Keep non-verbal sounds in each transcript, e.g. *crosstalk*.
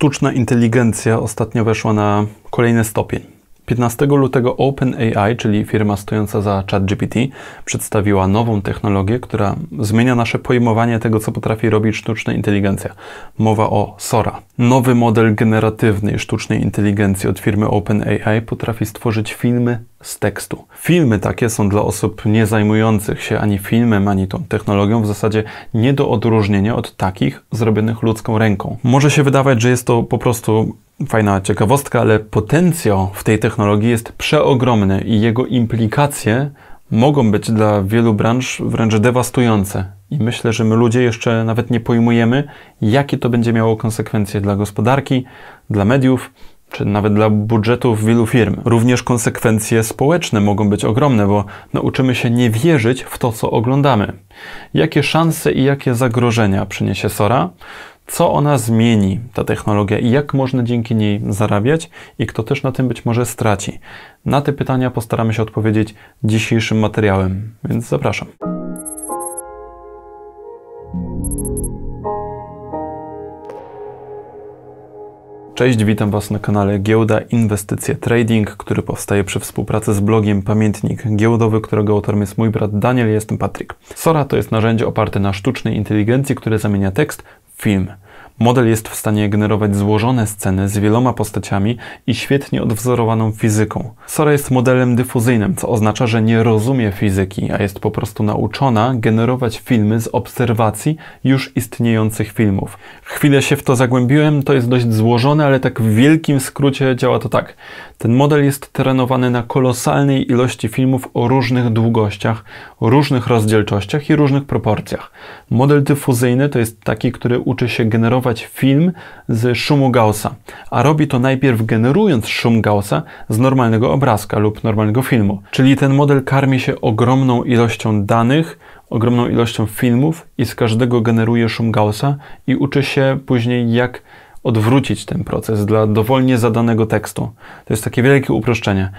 sztuczna inteligencja ostatnio weszła na kolejny stopień. 15 lutego OpenAI, czyli firma stojąca za ChatGPT, przedstawiła nową technologię, która zmienia nasze pojmowanie tego, co potrafi robić sztuczna inteligencja. Mowa o Sora. Nowy model generatywnej sztucznej inteligencji od firmy OpenAI potrafi stworzyć filmy z tekstu. Filmy takie są dla osób nie zajmujących się ani filmem, ani tą technologią w zasadzie nie do odróżnienia od takich zrobionych ludzką ręką. Może się wydawać, że jest to po prostu fajna ciekawostka, ale potencjał w tej technologii jest przeogromny i jego implikacje mogą być dla wielu branż wręcz dewastujące. I myślę, że my ludzie jeszcze nawet nie pojmujemy, jakie to będzie miało konsekwencje dla gospodarki, dla mediów, czy nawet dla budżetów wielu firm. Również konsekwencje społeczne mogą być ogromne, bo nauczymy się nie wierzyć w to, co oglądamy. Jakie szanse i jakie zagrożenia przyniesie Sora? co ona zmieni, ta technologia, i jak można dzięki niej zarabiać, i kto też na tym być może straci. Na te pytania postaramy się odpowiedzieć dzisiejszym materiałem, więc zapraszam. Cześć, witam Was na kanale Giełda Inwestycje Trading, który powstaje przy współpracy z blogiem Pamiętnik Giełdowy, którego autorem jest mój brat Daniel, jestem Patryk. Sora to jest narzędzie oparte na sztucznej inteligencji, które zamienia tekst firme. Model jest w stanie generować złożone sceny z wieloma postaciami i świetnie odwzorowaną fizyką. Sora jest modelem dyfuzyjnym, co oznacza, że nie rozumie fizyki, a jest po prostu nauczona generować filmy z obserwacji już istniejących filmów. Chwilę się w to zagłębiłem, to jest dość złożone, ale tak w wielkim skrócie działa to tak. Ten model jest trenowany na kolosalnej ilości filmów o różnych długościach, różnych rozdzielczościach i różnych proporcjach. Model dyfuzyjny to jest taki, który uczy się generować film z szumu Gaussa, a robi to najpierw generując szum Gaussa z normalnego obrazka lub normalnego filmu. Czyli ten model karmi się ogromną ilością danych, ogromną ilością filmów i z każdego generuje szum Gaussa i uczy się później jak odwrócić ten proces dla dowolnie zadanego tekstu. To jest takie wielkie uproszczenie.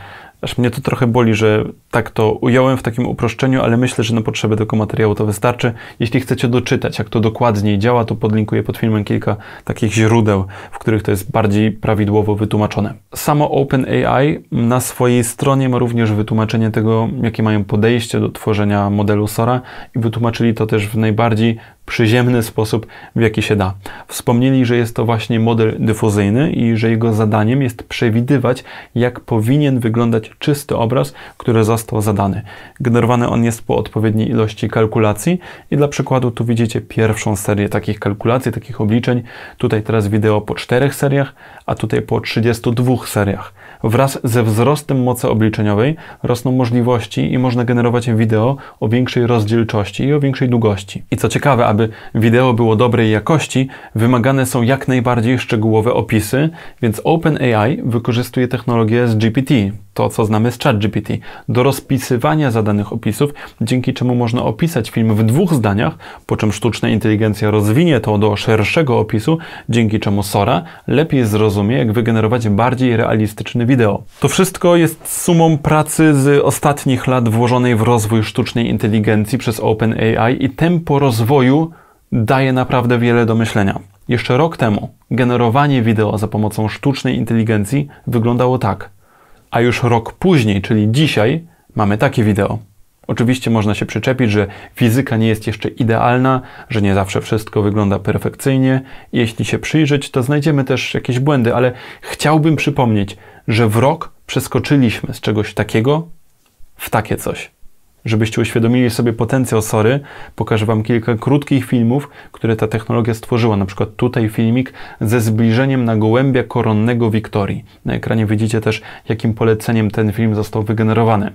Aż mnie to trochę boli, że tak to ująłem w takim uproszczeniu, ale myślę, że na potrzeby tego materiału to wystarczy. Jeśli chcecie doczytać, jak to dokładniej działa, to podlinkuję pod filmem kilka takich źródeł, w których to jest bardziej prawidłowo wytłumaczone. Samo OpenAI na swojej stronie ma również wytłumaczenie tego, jakie mają podejście do tworzenia modelu Sora i wytłumaczyli to też w najbardziej przyziemny sposób, w jaki się da. Wspomnieli, że jest to właśnie model dyfuzyjny i że jego zadaniem jest przewidywać, jak powinien wyglądać czysty obraz, który został zadany. Generowany on jest po odpowiedniej ilości kalkulacji i dla przykładu tu widzicie pierwszą serię takich kalkulacji, takich obliczeń. Tutaj teraz wideo po czterech seriach, a tutaj po 32 seriach. Wraz ze wzrostem mocy obliczeniowej rosną możliwości i można generować wideo o większej rozdzielczości i o większej długości. I co ciekawe, aby wideo było dobrej jakości, wymagane są jak najbardziej szczegółowe opisy, więc OpenAI wykorzystuje technologię z GPT, to co znamy z ChatGPT, do rozpisywania zadanych opisów, dzięki czemu można opisać film w dwóch zdaniach, po czym sztuczna inteligencja rozwinie to do szerszego opisu, dzięki czemu Sora lepiej zrozumie, jak wygenerować bardziej realistyczny wideo. To wszystko jest sumą pracy z ostatnich lat włożonej w rozwój sztucznej inteligencji przez OpenAI i tempo rozwoju daje naprawdę wiele do myślenia. Jeszcze rok temu generowanie wideo za pomocą sztucznej inteligencji wyglądało tak, a już rok później, czyli dzisiaj, mamy takie wideo. Oczywiście można się przyczepić, że fizyka nie jest jeszcze idealna, że nie zawsze wszystko wygląda perfekcyjnie. Jeśli się przyjrzeć, to znajdziemy też jakieś błędy, ale chciałbym przypomnieć, że w rok przeskoczyliśmy z czegoś takiego w takie coś. Żebyście uświadomili sobie potencjał Sory, pokażę Wam kilka krótkich filmów, które ta technologia stworzyła. Na przykład tutaj filmik ze zbliżeniem na gołębia koronnego Wiktorii. Na ekranie widzicie też, jakim poleceniem ten film został wygenerowany.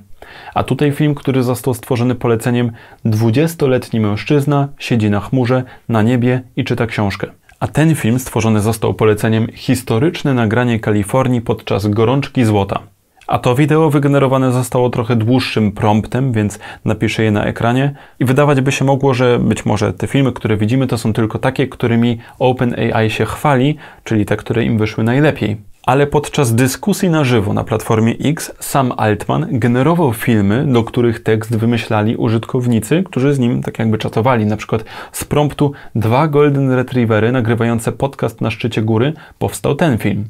A tutaj film, który został stworzony poleceniem 20-letni mężczyzna siedzi na chmurze, na niebie i czyta książkę. A ten film stworzony został poleceniem historyczne nagranie Kalifornii podczas gorączki złota. A to wideo wygenerowane zostało trochę dłuższym promptem, więc napiszę je na ekranie i wydawać by się mogło, że być może te filmy, które widzimy, to są tylko takie, którymi OpenAI się chwali, czyli te, które im wyszły najlepiej ale podczas dyskusji na żywo na platformie X sam Altman generował filmy, do których tekst wymyślali użytkownicy, którzy z nim tak jakby czatowali. Na przykład z promptu dwa Golden Retrievery nagrywające podcast na szczycie góry powstał ten film.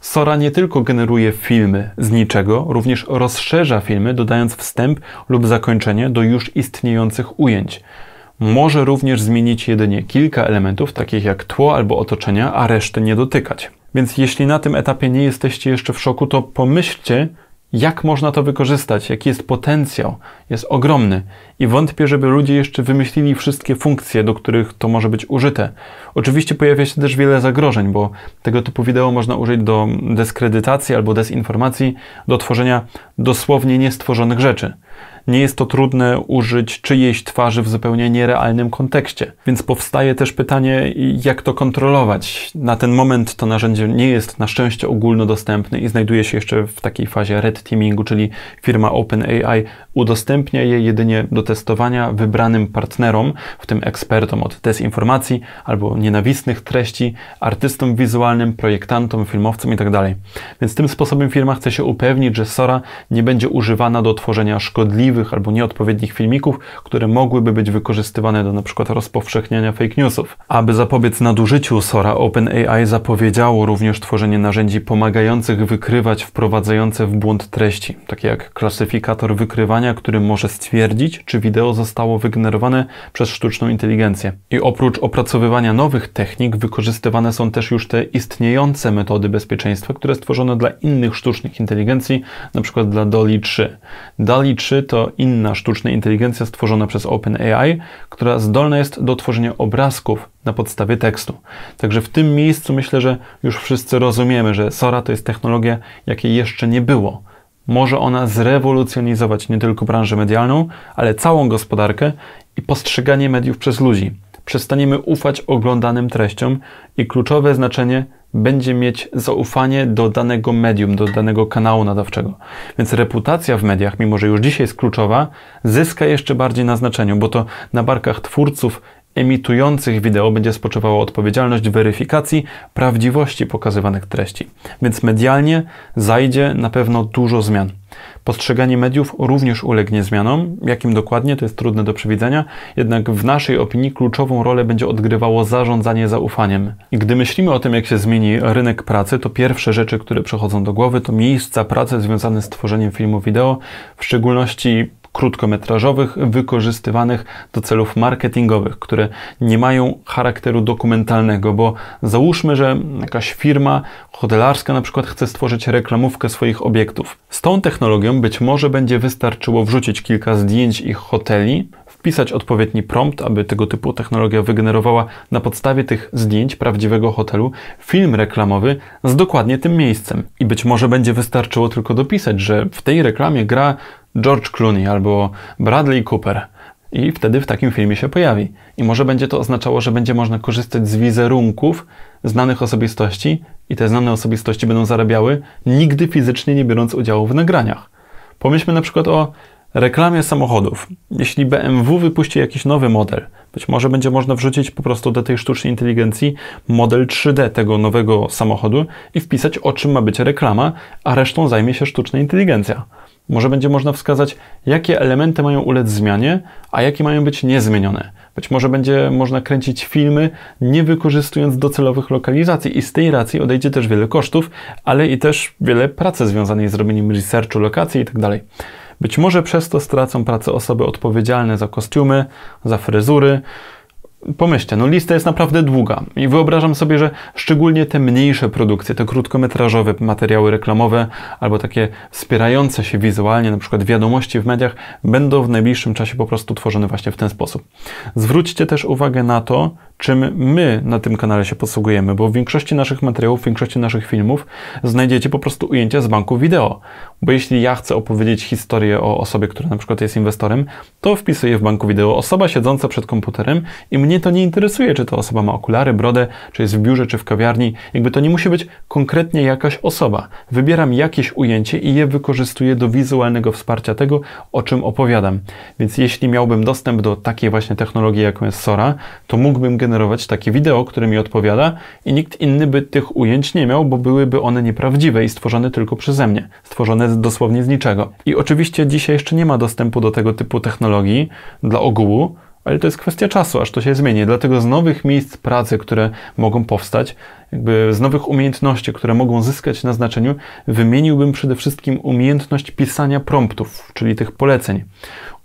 Sora nie tylko generuje filmy z niczego, również rozszerza filmy, dodając wstęp lub zakończenie do już istniejących ujęć. Może również zmienić jedynie kilka elementów, takich jak tło albo otoczenia, a reszty nie dotykać. Więc jeśli na tym etapie nie jesteście jeszcze w szoku, to pomyślcie, jak można to wykorzystać, jaki jest potencjał. Jest ogromny i wątpię, żeby ludzie jeszcze wymyślili wszystkie funkcje, do których to może być użyte. Oczywiście pojawia się też wiele zagrożeń, bo tego typu wideo można użyć do dyskredytacji albo dezinformacji, do tworzenia dosłownie niestworzonych rzeczy nie jest to trudne użyć czyjejś twarzy w zupełnie nierealnym kontekście. Więc powstaje też pytanie, jak to kontrolować. Na ten moment to narzędzie nie jest na szczęście ogólnodostępne i znajduje się jeszcze w takiej fazie red teamingu, czyli firma OpenAI udostępnia je jedynie do testowania wybranym partnerom, w tym ekspertom od dezinformacji albo nienawistnych treści, artystom wizualnym, projektantom, filmowcom itd. Tak Więc tym sposobem firma chce się upewnić, że Sora nie będzie używana do tworzenia szkodliwych nieprawdziwych albo nieodpowiednich filmików, które mogłyby być wykorzystywane do np. rozpowszechniania fake newsów. Aby zapobiec nadużyciu SORA, OpenAI zapowiedziało również tworzenie narzędzi pomagających wykrywać wprowadzające w błąd treści, takie jak klasyfikator wykrywania, który może stwierdzić, czy wideo zostało wygenerowane przez sztuczną inteligencję. I oprócz opracowywania nowych technik, wykorzystywane są też już te istniejące metody bezpieczeństwa, które stworzono dla innych sztucznych inteligencji, np. dla DOLI 3. DALI 3 to to inna sztuczna inteligencja stworzona przez OpenAI, która zdolna jest do tworzenia obrazków na podstawie tekstu. Także w tym miejscu myślę, że już wszyscy rozumiemy, że Sora to jest technologia, jakiej jeszcze nie było. Może ona zrewolucjonizować nie tylko branżę medialną, ale całą gospodarkę i postrzeganie mediów przez ludzi przestaniemy ufać oglądanym treściom i kluczowe znaczenie będzie mieć zaufanie do danego medium, do danego kanału nadawczego. Więc reputacja w mediach, mimo że już dzisiaj jest kluczowa, zyska jeszcze bardziej na znaczeniu, bo to na barkach twórców emitujących wideo będzie spoczywała odpowiedzialność weryfikacji prawdziwości pokazywanych treści. Więc medialnie zajdzie na pewno dużo zmian. Postrzeganie mediów również ulegnie zmianom. Jakim dokładnie, to jest trudne do przewidzenia, jednak w naszej opinii kluczową rolę będzie odgrywało zarządzanie zaufaniem. I gdy myślimy o tym, jak się zmieni rynek pracy, to pierwsze rzeczy, które przychodzą do głowy, to miejsca pracy związane z tworzeniem filmu wideo, w szczególności krótkometrażowych wykorzystywanych do celów marketingowych, które nie mają charakteru dokumentalnego, bo załóżmy, że jakaś firma hotelarska na przykład chce stworzyć reklamówkę swoich obiektów. Z tą technologią być może będzie wystarczyło wrzucić kilka zdjęć ich hoteli, wpisać odpowiedni prompt, aby tego typu technologia wygenerowała na podstawie tych zdjęć prawdziwego hotelu film reklamowy z dokładnie tym miejscem. I być może będzie wystarczyło tylko dopisać, że w tej reklamie gra George Clooney albo Bradley Cooper i wtedy w takim filmie się pojawi. I może będzie to oznaczało, że będzie można korzystać z wizerunków znanych osobistości i te znane osobistości będą zarabiały, nigdy fizycznie nie biorąc udziału w nagraniach. Pomyślmy na przykład o Reklamie samochodów. Jeśli BMW wypuści jakiś nowy model, być może będzie można wrzucić po prostu do tej sztucznej inteligencji model 3D tego nowego samochodu i wpisać o czym ma być reklama, a resztą zajmie się sztuczna inteligencja. Może będzie można wskazać, jakie elementy mają ulec zmianie, a jakie mają być niezmienione. Być może będzie można kręcić filmy, nie wykorzystując docelowych lokalizacji, i z tej racji odejdzie też wiele kosztów, ale i też wiele pracy związanej z robieniem researchu, lokacji itd. Tak być może przez to stracą pracę osoby odpowiedzialne za kostiumy, za fryzury. Pomyślcie, no lista jest naprawdę długa i wyobrażam sobie, że szczególnie te mniejsze produkcje, te krótkometrażowe materiały reklamowe albo takie wspierające się wizualnie, na przykład wiadomości w mediach, będą w najbliższym czasie po prostu tworzone właśnie w ten sposób. Zwróćcie też uwagę na to, czym my na tym kanale się posługujemy, bo w większości naszych materiałów, w większości naszych filmów znajdziecie po prostu ujęcia z banku wideo. Bo jeśli ja chcę opowiedzieć historię o osobie, która na przykład jest inwestorem, to wpisuję w banku wideo osoba siedząca przed komputerem i mnie to nie interesuje, czy ta osoba ma okulary, brodę, czy jest w biurze, czy w kawiarni. Jakby to nie musi być konkretnie jakaś osoba. Wybieram jakieś ujęcie i je wykorzystuję do wizualnego wsparcia tego, o czym opowiadam. Więc jeśli miałbym dostęp do takiej właśnie technologii, jaką jest Sora, to mógłbym generować generować takie wideo, które mi odpowiada i nikt inny by tych ujęć nie miał, bo byłyby one nieprawdziwe i stworzone tylko przeze mnie, stworzone dosłownie z niczego. I oczywiście dzisiaj jeszcze nie ma dostępu do tego typu technologii dla ogółu, ale to jest kwestia czasu, aż to się zmieni. Dlatego z nowych miejsc pracy, które mogą powstać, jakby z nowych umiejętności, które mogą zyskać na znaczeniu, wymieniłbym przede wszystkim umiejętność pisania promptów, czyli tych poleceń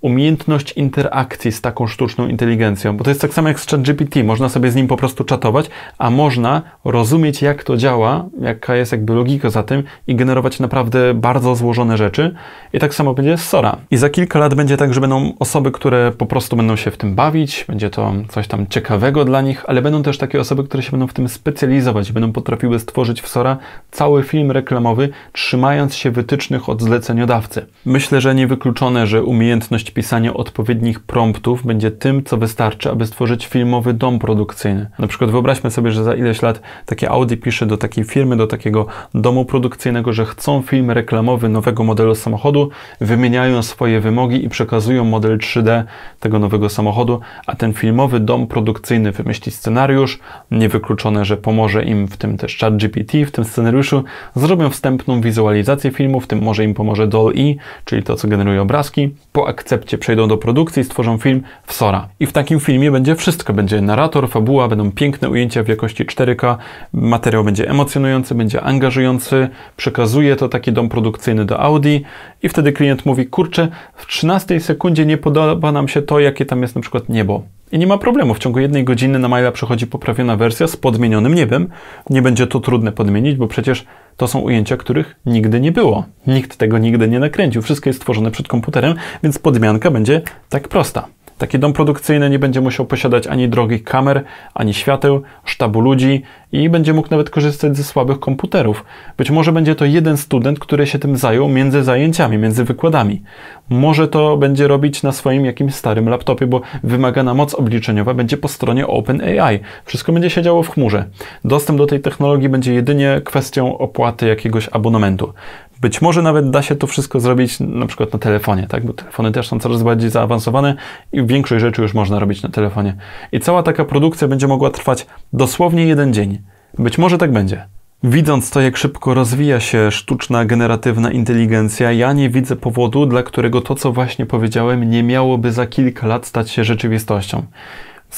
umiejętność interakcji z taką sztuczną inteligencją, bo to jest tak samo jak z ChatGPT, można sobie z nim po prostu czatować, a można rozumieć jak to działa, jaka jest jakby logika za tym i generować naprawdę bardzo złożone rzeczy i tak samo będzie z Sora. I za kilka lat będzie tak, że będą osoby, które po prostu będą się w tym bawić, będzie to coś tam ciekawego dla nich, ale będą też takie osoby, które się będą w tym specjalizować, będą potrafiły stworzyć w Sora cały film reklamowy, trzymając się wytycznych od zleceniodawcy. Myślę, że niewykluczone, że umiejętność pisanie odpowiednich promptów będzie tym, co wystarczy, aby stworzyć filmowy dom produkcyjny. Na przykład wyobraźmy sobie, że za ileś lat takie Audi pisze do takiej firmy, do takiego domu produkcyjnego, że chcą film reklamowy nowego modelu samochodu, wymieniają swoje wymogi i przekazują model 3D tego nowego samochodu, a ten filmowy dom produkcyjny wymyśli scenariusz, niewykluczone, że pomoże im w tym też ChatGPT, w tym scenariuszu, zrobią wstępną wizualizację filmu, w tym może im pomoże DALL-E, czyli to, co generuje obrazki, po akceptacji koncepcie przejdą do produkcji i stworzą film w Sora I w takim filmie będzie wszystko. Będzie narrator, fabuła, będą piękne ujęcia w jakości 4K, materiał będzie emocjonujący, będzie angażujący, przekazuje to taki dom produkcyjny do Audi i wtedy klient mówi, kurczę, w 13 sekundzie nie podoba nam się to, jakie tam jest na przykład niebo. I nie ma problemu, w ciągu jednej godziny na maila przychodzi poprawiona wersja z podmienionym niebem. Nie będzie to trudne podmienić, bo przecież to są ujęcia, których nigdy nie było. Nikt tego nigdy nie nakręcił, wszystko jest stworzone przed komputerem, więc podmianka będzie tak prosta. Taki dom produkcyjny nie będzie musiał posiadać ani drogich kamer, ani świateł, sztabu ludzi i będzie mógł nawet korzystać ze słabych komputerów. Być może będzie to jeden student, który się tym zajął między zajęciami, między wykładami. Może to będzie robić na swoim jakimś starym laptopie, bo wymagana moc obliczeniowa będzie po stronie OpenAI. Wszystko będzie się działo w chmurze. Dostęp do tej technologii będzie jedynie kwestią opłaty jakiegoś abonamentu. Być może nawet da się to wszystko zrobić na przykład na telefonie, tak? bo telefony też są coraz bardziej zaawansowane i większość rzeczy już można robić na telefonie. I cała taka produkcja będzie mogła trwać dosłownie jeden dzień. Być może tak będzie. Widząc to, jak szybko rozwija się sztuczna, generatywna inteligencja, ja nie widzę powodu, dla którego to, co właśnie powiedziałem, nie miałoby za kilka lat stać się rzeczywistością.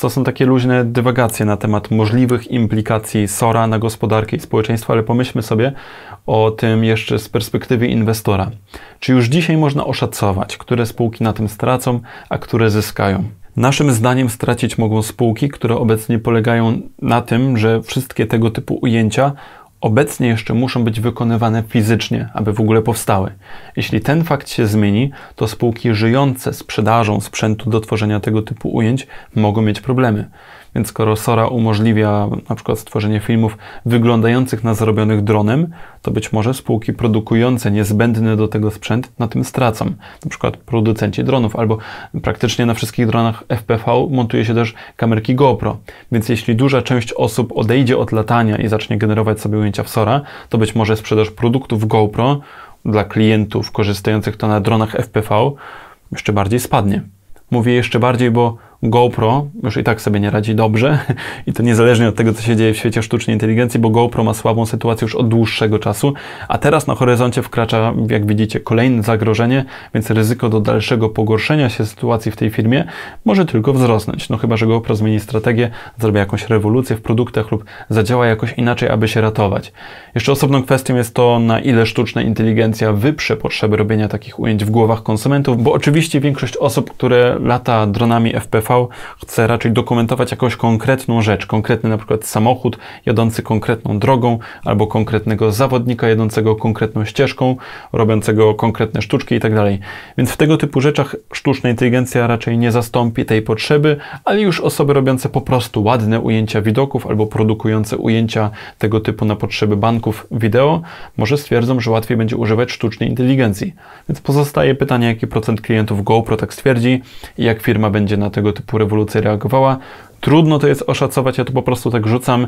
To są takie luźne dywagacje na temat możliwych implikacji SORA na gospodarkę i społeczeństwo, ale pomyślmy sobie o tym jeszcze z perspektywy inwestora. Czy już dzisiaj można oszacować, które spółki na tym stracą, a które zyskają? Naszym zdaniem stracić mogą spółki, które obecnie polegają na tym, że wszystkie tego typu ujęcia obecnie jeszcze muszą być wykonywane fizycznie, aby w ogóle powstały. Jeśli ten fakt się zmieni, to spółki żyjące sprzedażą sprzętu do tworzenia tego typu ujęć mogą mieć problemy. Więc skoro Sora umożliwia na przykład stworzenie filmów wyglądających na zrobionych dronem, to być może spółki produkujące niezbędny do tego sprzęt na tym stracą. Na przykład producenci dronów, albo praktycznie na wszystkich dronach FPV montuje się też kamerki GoPro. Więc jeśli duża część osób odejdzie od latania i zacznie generować sobie ujęcia w Sora, to być może sprzedaż produktów GoPro dla klientów korzystających to na dronach FPV jeszcze bardziej spadnie. Mówię jeszcze bardziej, bo GoPro już i tak sobie nie radzi dobrze *laughs* i to niezależnie od tego, co się dzieje w świecie sztucznej inteligencji, bo GoPro ma słabą sytuację już od dłuższego czasu, a teraz na horyzoncie wkracza, jak widzicie, kolejne zagrożenie, więc ryzyko do dalszego pogorszenia się sytuacji w tej firmie może tylko wzrosnąć. No chyba, że GoPro zmieni strategię, zrobi jakąś rewolucję w produktach lub zadziała jakoś inaczej, aby się ratować. Jeszcze osobną kwestią jest to, na ile sztuczna inteligencja wyprze potrzeby robienia takich ujęć w głowach konsumentów, bo oczywiście większość osób, które lata dronami FPV RTV chce raczej dokumentować jakąś konkretną rzecz, konkretny na przykład samochód jadący konkretną drogą, albo konkretnego zawodnika jadącego konkretną ścieżką, robiącego konkretne sztuczki itd. Tak Więc w tego typu rzeczach sztuczna inteligencja raczej nie zastąpi tej potrzeby, ale już osoby robiące po prostu ładne ujęcia widoków albo produkujące ujęcia tego typu na potrzeby banków wideo, może stwierdzą, że łatwiej będzie używać sztucznej inteligencji. Więc pozostaje pytanie, jaki procent klientów GoPro tak stwierdzi i jak firma będzie na tego typu rewolucja reagowała. Trudno to jest oszacować, ja tu po prostu tak rzucam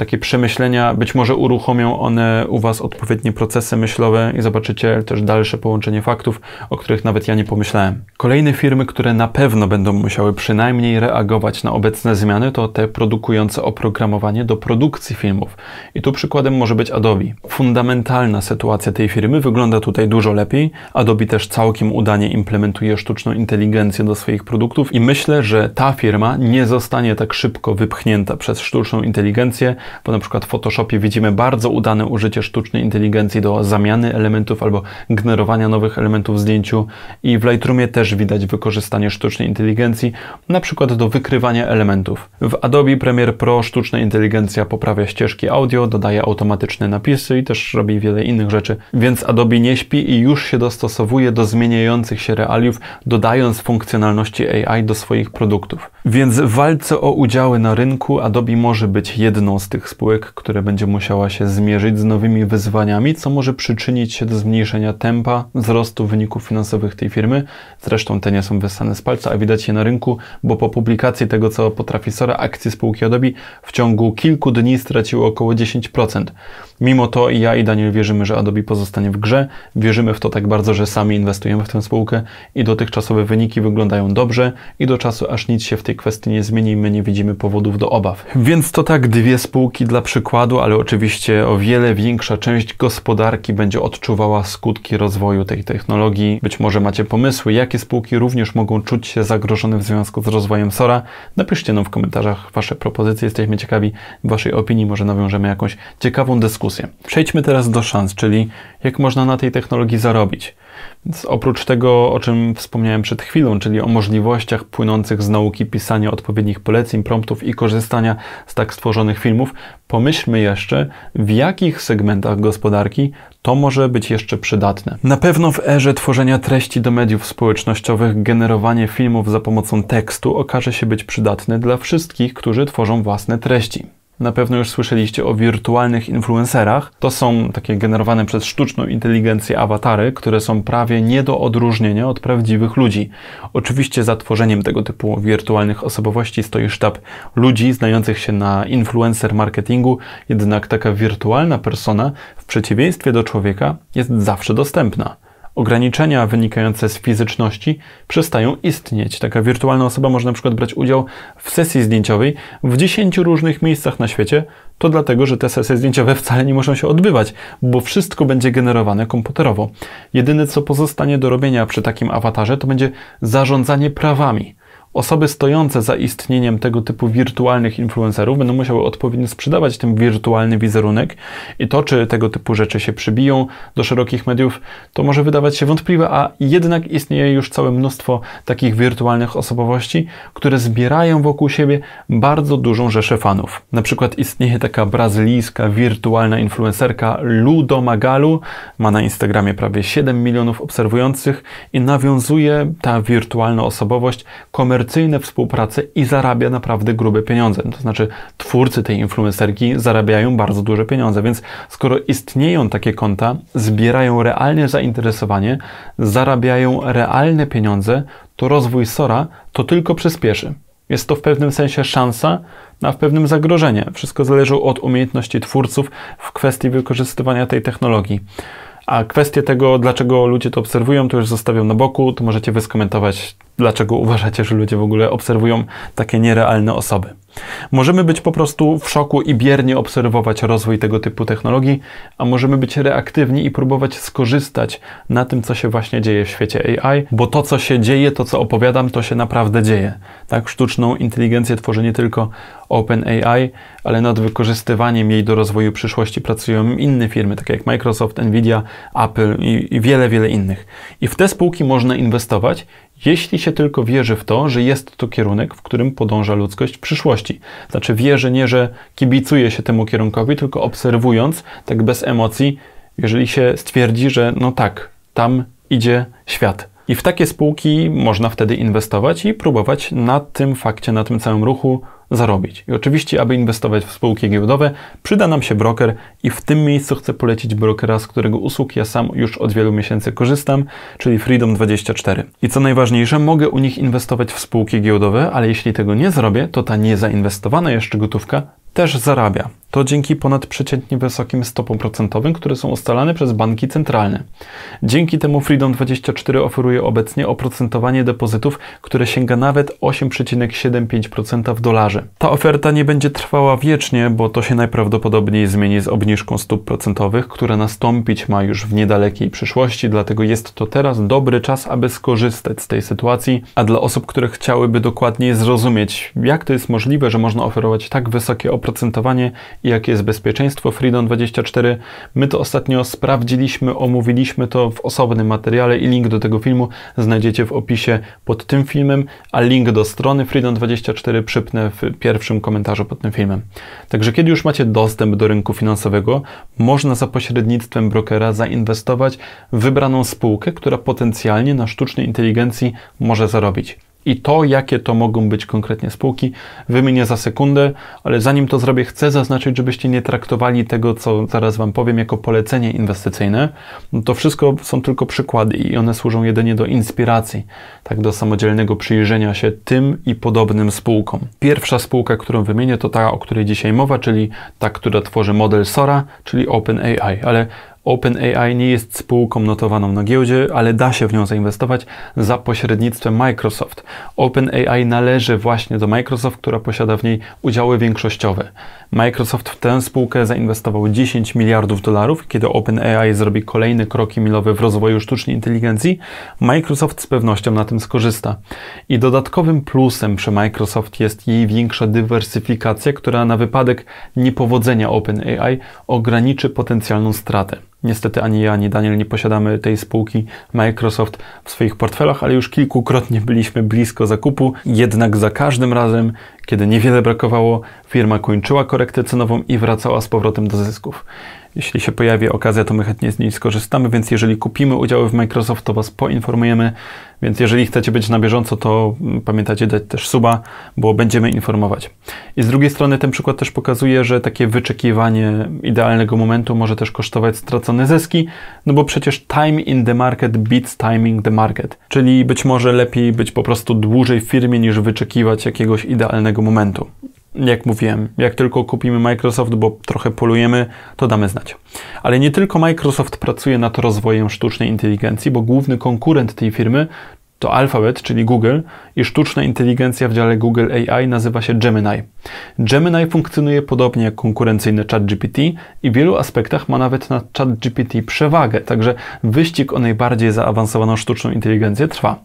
takie przemyślenia, być może uruchomią one u Was odpowiednie procesy myślowe i zobaczycie też dalsze połączenie faktów, o których nawet ja nie pomyślałem. Kolejne firmy, które na pewno będą musiały przynajmniej reagować na obecne zmiany, to te produkujące oprogramowanie do produkcji filmów. I tu przykładem może być Adobe. Fundamentalna sytuacja tej firmy wygląda tutaj dużo lepiej. Adobe też całkiem udanie implementuje sztuczną inteligencję do swoich produktów i myślę, że ta firma nie zostanie tak szybko wypchnięta przez sztuczną inteligencję, bo na przykład w Photoshopie widzimy bardzo udane użycie sztucznej inteligencji do zamiany elementów albo generowania nowych elementów w zdjęciu i w Lightroomie też widać wykorzystanie sztucznej inteligencji, na przykład do wykrywania elementów. W Adobe Premiere Pro sztuczna inteligencja poprawia ścieżki audio, dodaje automatyczne napisy i też robi wiele innych rzeczy, więc Adobe nie śpi i już się dostosowuje do zmieniających się realiów, dodając funkcjonalności AI do swoich produktów. Więc w walce o udziały na rynku Adobe może być jedną z tych spółek, które będzie musiała się zmierzyć z nowymi wyzwaniami, co może przyczynić się do zmniejszenia tempa wzrostu wyników finansowych tej firmy. Zresztą te nie są wysane z palca, a widać je na rynku, bo po publikacji tego, co potrafi Sora, akcje spółki Adobe w ciągu kilku dni straciły około 10%. Mimo to i ja i Daniel wierzymy, że Adobe pozostanie w grze. Wierzymy w to tak bardzo, że sami inwestujemy w tę spółkę i dotychczasowe wyniki wyglądają dobrze i do czasu, aż nic się w tej kwestii nie zmieni, my nie widzimy powodów do obaw. Więc to tak dwie spółki dla przykładu, ale oczywiście o wiele większa część gospodarki będzie odczuwała skutki rozwoju tej technologii. Być może macie pomysły, jakie spółki również mogą czuć się zagrożone w związku z rozwojem Sora. Napiszcie nam w komentarzach Wasze propozycje, jesteśmy ciekawi Waszej opinii, może nawiążemy jakąś ciekawą dyskusję dyskusję. Przejdźmy teraz do szans, czyli jak można na tej technologii zarobić. Więc oprócz tego, o czym wspomniałem przed chwilą, czyli o możliwościach płynących z nauki pisania odpowiednich poleceń, promptów i korzystania z tak stworzonych filmów, pomyślmy jeszcze, w jakich segmentach gospodarki to może być jeszcze przydatne. Na pewno w erze tworzenia treści do mediów społecznościowych generowanie filmów za pomocą tekstu okaże się być przydatne dla wszystkich, którzy tworzą własne treści. Na pewno już słyszeliście o wirtualnych influencerach. To są takie generowane przez sztuczną inteligencję awatary, które są prawie nie do odróżnienia od prawdziwych ludzi. Oczywiście za tworzeniem tego typu wirtualnych osobowości stoi sztab ludzi znających się na influencer marketingu, jednak taka wirtualna persona w przeciwieństwie do człowieka jest zawsze dostępna ograniczenia wynikające z fizyczności przestają istnieć. Taka wirtualna osoba może na przykład brać udział w sesji zdjęciowej w 10 różnych miejscach na świecie, to dlatego, że te sesje zdjęciowe wcale nie muszą się odbywać, bo wszystko będzie generowane komputerowo. Jedyne co pozostanie do robienia przy takim awatarze to będzie zarządzanie prawami. Osoby stojące za istnieniem tego typu wirtualnych influencerów będą musiały odpowiednio sprzedawać ten wirtualny wizerunek i to, czy tego typu rzeczy się przybiją do szerokich mediów, to może wydawać się wątpliwe, a jednak istnieje już całe mnóstwo takich wirtualnych osobowości, które zbierają wokół siebie bardzo dużą rzeszę fanów. Na przykład istnieje taka brazylijska wirtualna influencerka Ludo Magalu, ma na Instagramie prawie 7 milionów obserwujących i nawiązuje ta wirtualna osobowość komercyjnie komercyjne współprace i zarabia naprawdę grube pieniądze. To znaczy twórcy tej influencerki zarabiają bardzo duże pieniądze, więc skoro istnieją takie konta, zbierają realne zainteresowanie, zarabiają realne pieniądze, to rozwój Sora to tylko przyspieszy. Jest to w pewnym sensie szansa na w pewnym zagrożenie. Wszystko zależy od umiejętności twórców w kwestii wykorzystywania tej technologii. A kwestię tego, dlaczego ludzie to obserwują, to już zostawiam na boku. To możecie wy skomentować, dlaczego uważacie, że ludzie w ogóle obserwują takie nierealne osoby. Możemy być po prostu w szoku i biernie obserwować rozwój tego typu technologii, a możemy być reaktywni i próbować skorzystać na tym, co się właśnie dzieje w świecie AI, bo to, co się dzieje, to, co opowiadam, to się naprawdę dzieje. Tak, sztuczną inteligencję tworzy nie tylko OpenAI, ale nad wykorzystywaniem jej do rozwoju przyszłości pracują inne firmy, takie jak Microsoft, Nvidia, Apple i, i wiele, wiele innych. I w te spółki można inwestować jeśli się tylko wierzy w to, że jest to kierunek, w którym podąża ludzkość w przyszłości. Znaczy wierzy nie, że kibicuje się temu kierunkowi, tylko obserwując, tak bez emocji, jeżeli się stwierdzi, że no tak, tam idzie świat. I w takie spółki można wtedy inwestować i próbować na tym fakcie, na tym całym ruchu zarobić. I oczywiście, aby inwestować w spółki giełdowe, przyda nam się broker i w tym miejscu chcę polecić brokera, z którego usług ja sam już od wielu miesięcy korzystam, czyli Freedom24. I co najważniejsze, mogę u nich inwestować w spółki giełdowe, ale jeśli tego nie zrobię, to ta niezainwestowana jeszcze gotówka też zarabia. To dzięki ponadprzeciętnie wysokim stopom procentowym, które są ustalane przez banki centralne. Dzięki temu Freedom24 oferuje obecnie oprocentowanie depozytów, które sięga nawet 8,75% w dolarze. Ta oferta nie będzie trwała wiecznie, bo to się najprawdopodobniej zmieni z obniżką stóp procentowych, która nastąpić ma już w niedalekiej przyszłości, dlatego jest to teraz dobry czas, aby skorzystać z tej sytuacji. A dla osób, które chciałyby dokładniej zrozumieć, jak to jest możliwe, że można oferować tak wysokie oprocentowanie, oprocentowanie i jakie jest bezpieczeństwo Freedom 24. My to ostatnio sprawdziliśmy, omówiliśmy to w osobnym materiale i link do tego filmu znajdziecie w opisie pod tym filmem, a link do strony Freedom 24 przypnę w pierwszym komentarzu pod tym filmem. Także kiedy już macie dostęp do rynku finansowego, można za pośrednictwem brokera zainwestować w wybraną spółkę, która potencjalnie na sztucznej inteligencji może zarobić i to, jakie to mogą być konkretnie spółki, wymienię za sekundę, ale zanim to zrobię, chcę zaznaczyć, żebyście nie traktowali tego, co zaraz Wam powiem, jako polecenie inwestycyjne. No to wszystko są tylko przykłady i one służą jedynie do inspiracji, tak do samodzielnego przyjrzenia się tym i podobnym spółkom. Pierwsza spółka, którą wymienię, to ta, o której dzisiaj mowa, czyli ta, która tworzy model Sora, czyli OpenAI, ale OpenAI nie jest spółką notowaną na giełdzie, ale da się w nią zainwestować za pośrednictwem Microsoft. OpenAI należy właśnie do Microsoft, która posiada w niej udziały większościowe. Microsoft w tę spółkę zainwestował 10 miliardów dolarów. Kiedy OpenAI zrobi kolejne kroki milowe w rozwoju sztucznej inteligencji, Microsoft z pewnością na tym skorzysta. I dodatkowym plusem przy Microsoft jest jej większa dywersyfikacja, która na wypadek niepowodzenia OpenAI ograniczy potencjalną stratę. Niestety ani ja, ani Daniel nie posiadamy tej spółki Microsoft w swoich portfelach, ale już kilkukrotnie byliśmy blisko zakupu. Jednak za każdym razem, kiedy niewiele brakowało, firma kończyła korektę cenową i wracała z powrotem do zysków. Jeśli się pojawi okazja, to my chętnie z niej skorzystamy, więc jeżeli kupimy udziały w Microsoft, to Was poinformujemy. Więc jeżeli chcecie być na bieżąco, to mm, pamiętajcie dać też suba, bo będziemy informować. I z drugiej strony ten przykład też pokazuje, że takie wyczekiwanie idealnego momentu może też kosztować stracone zyski, no bo przecież time in the market beats timing the market. Czyli być może lepiej być po prostu dłużej w firmie niż wyczekiwać jakiegoś idealnego momentu jak mówiłem, jak tylko kupimy Microsoft, bo trochę polujemy, to damy znać. Ale nie tylko Microsoft pracuje nad rozwojem sztucznej inteligencji, bo główny konkurent tej firmy, to Alphabet, czyli Google i sztuczna inteligencja w dziale Google AI nazywa się Gemini. Gemini funkcjonuje podobnie jak konkurencyjny ChatGPT i w wielu aspektach ma nawet nad ChatGPT przewagę, także wyścig o najbardziej zaawansowaną sztuczną inteligencję trwa.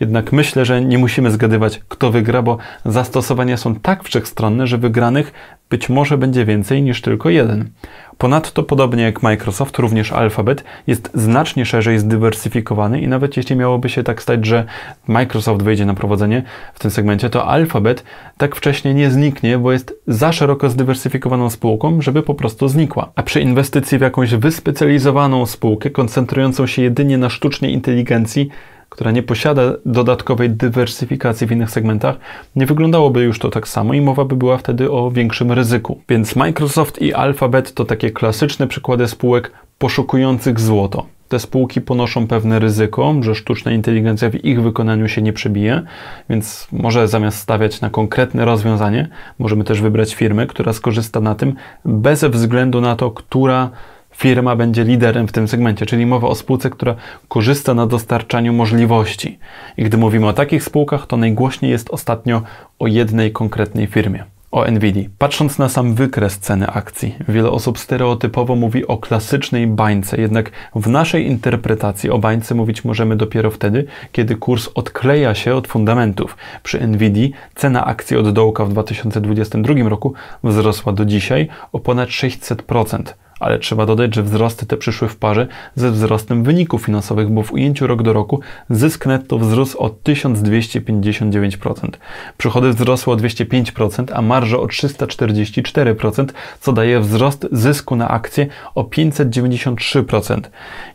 Jednak myślę, że nie musimy zgadywać, kto wygra, bo zastosowania są tak wszechstronne, że wygranych być może będzie więcej niż tylko jeden. Ponadto, podobnie jak Microsoft, również Alphabet jest znacznie szerzej zdywersyfikowany i nawet jeśli miałoby się tak stać, że Microsoft wejdzie na prowadzenie w tym segmencie, to Alphabet tak wcześnie nie zniknie, bo jest za szeroko zdywersyfikowaną spółką, żeby po prostu znikła. A przy inwestycji w jakąś wyspecjalizowaną spółkę koncentrującą się jedynie na sztucznej inteligencji, która nie posiada dodatkowej dywersyfikacji w innych segmentach, nie wyglądałoby już to tak samo i mowa by była wtedy o większym ryzyku. Więc Microsoft i Alphabet to takie klasyczne przykłady spółek poszukujących złoto. Te spółki ponoszą pewne ryzyko, że sztuczna inteligencja w ich wykonaniu się nie przebije, więc może zamiast stawiać na konkretne rozwiązanie, możemy też wybrać firmę, która skorzysta na tym bez względu na to, która firma będzie liderem w tym segmencie, czyli mowa o spółce, która korzysta na dostarczaniu możliwości. I gdy mówimy o takich spółkach, to najgłośniej jest ostatnio o jednej konkretnej firmie. O Nvidia. Patrząc na sam wykres ceny akcji, wiele osób stereotypowo mówi o klasycznej bańce, jednak w naszej interpretacji o bańce mówić możemy dopiero wtedy, kiedy kurs odkleja się od fundamentów. Przy Nvidia cena akcji od dołka w 2022 roku wzrosła do dzisiaj o ponad 600% ale trzeba dodać, że wzrosty te przyszły w parze ze wzrostem wyników finansowych, bo w ujęciu rok do roku zysk netto wzrósł o 1259%, przychody wzrosły o 205%, a marża o 344%, co daje wzrost zysku na akcję o 593%.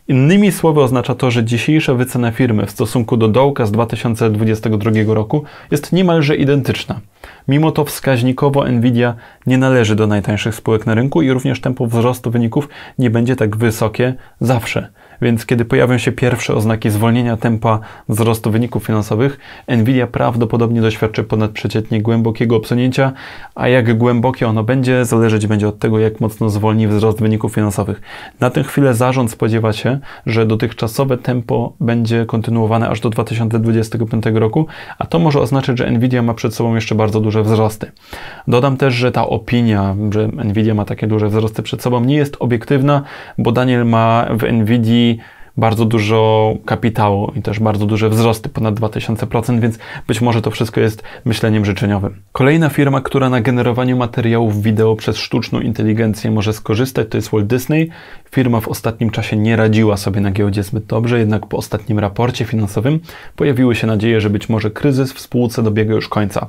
Innymi słowy oznacza to, że dzisiejsza wycena firmy w stosunku do dołka z 2022 roku jest niemalże identyczna. Mimo to wskaźnikowo Nvidia nie należy do najtańszych spółek na rynku i również tempo wzrostu wyników nie będzie tak wysokie zawsze. Więc kiedy pojawią się pierwsze oznaki zwolnienia tempa wzrostu wyników finansowych, Nvidia prawdopodobnie doświadczy ponadprzeciętnie głębokiego obsunięcia, a jak głębokie ono będzie, zależeć będzie od tego, jak mocno zwolni wzrost wyników finansowych. Na tę chwilę zarząd spodziewa się, że dotychczasowe tempo będzie kontynuowane aż do 2025 roku, a to może oznaczać, że Nvidia ma przed sobą jeszcze bardzo duże wzrosty. Dodam też, że ta opinia, że Nvidia ma takie duże wzrosty przed sobą, nie jest obiektywna, bo Daniel ma w Nvidii bardzo dużo kapitału i też bardzo duże wzrosty, ponad 2000%, więc być może to wszystko jest myśleniem życzeniowym. Kolejna firma, która na generowaniu materiałów wideo przez sztuczną inteligencję może skorzystać, to jest Walt Disney. Firma w ostatnim czasie nie radziła sobie na giełdzie zbyt dobrze, jednak po ostatnim raporcie finansowym pojawiły się nadzieje, że być może kryzys w spółce dobiega już końca.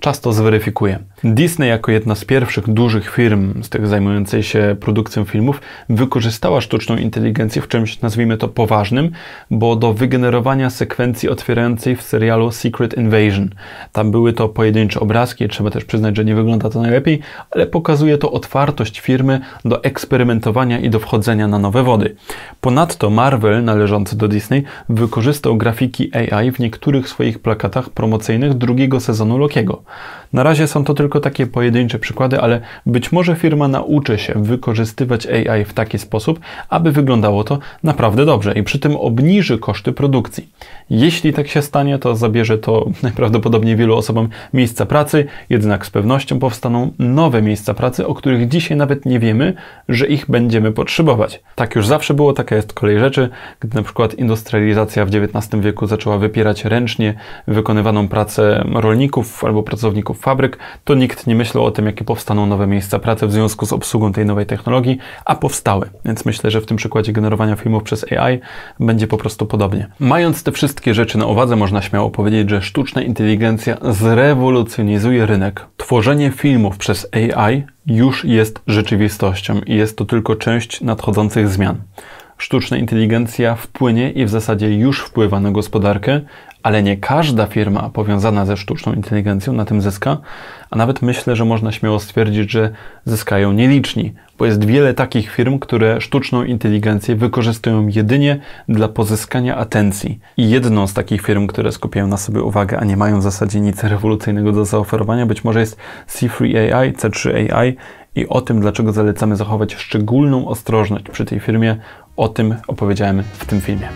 Czas to zweryfikuje. Disney jako jedna z pierwszych dużych firm z tych zajmującej się produkcją filmów wykorzystała sztuczną inteligencję w czymś, nazwijmy to poważnym, bo do wygenerowania sekwencji otwierającej w serialu Secret Invasion. Tam były to pojedyncze obrazki, trzeba też przyznać, że nie wygląda to najlepiej, ale pokazuje to otwartość firmy do eksperymentowania i do wchodzenia na nowe wody. Ponadto Marvel, należący do Disney, wykorzystał grafiki AI w niektórych swoich plakatach promocyjnych drugiego sezonu Lokiego. Na razie są to tylko takie pojedyncze przykłady, ale być może firma nauczy się wykorzystywać AI w taki sposób, aby wyglądało to naprawdę dobrze i przy tym obniży koszty produkcji. Jeśli tak się stanie, to zabierze to *laughs* najprawdopodobniej wielu osobom miejsca pracy, jednak z pewnością powstaną nowe miejsca pracy, o których dzisiaj nawet nie wiemy, że ich będziemy potrzebować. Tak już zawsze było, taka jest kolej rzeczy, gdy na przykład industrializacja w XIX wieku zaczęła wypierać ręcznie wykonywaną pracę rolników albo pracowników fabryk, to nikt nie myślał o tym, jakie powstaną nowe miejsca pracy w związku z obsługą tej nowej technologii, a powstały. Więc myślę, że w tym przykładzie generowania filmów przez AI będzie po prostu podobnie. Mając te wszystkie rzeczy na uwadze, można śmiało powiedzieć, że sztuczna inteligencja zrewolucjonizuje rynek. Tworzenie filmów przez AI już jest rzeczywistością i jest to tylko część nadchodzących zmian sztuczna inteligencja wpłynie i w zasadzie już wpływa na gospodarkę, ale nie każda firma powiązana ze sztuczną inteligencją na tym zyska, a nawet myślę, że można śmiało stwierdzić, że zyskają nieliczni, bo jest wiele takich firm, które sztuczną inteligencję wykorzystują jedynie dla pozyskania atencji. I jedną z takich firm, które skupiają na sobie uwagę, a nie mają w zasadzie nic rewolucyjnego do zaoferowania, być może jest C3 AI, C3 AI. I o tym, dlaczego zalecamy zachować szczególną ostrożność przy tej firmie, o tym opowiedziałem w tym filmie.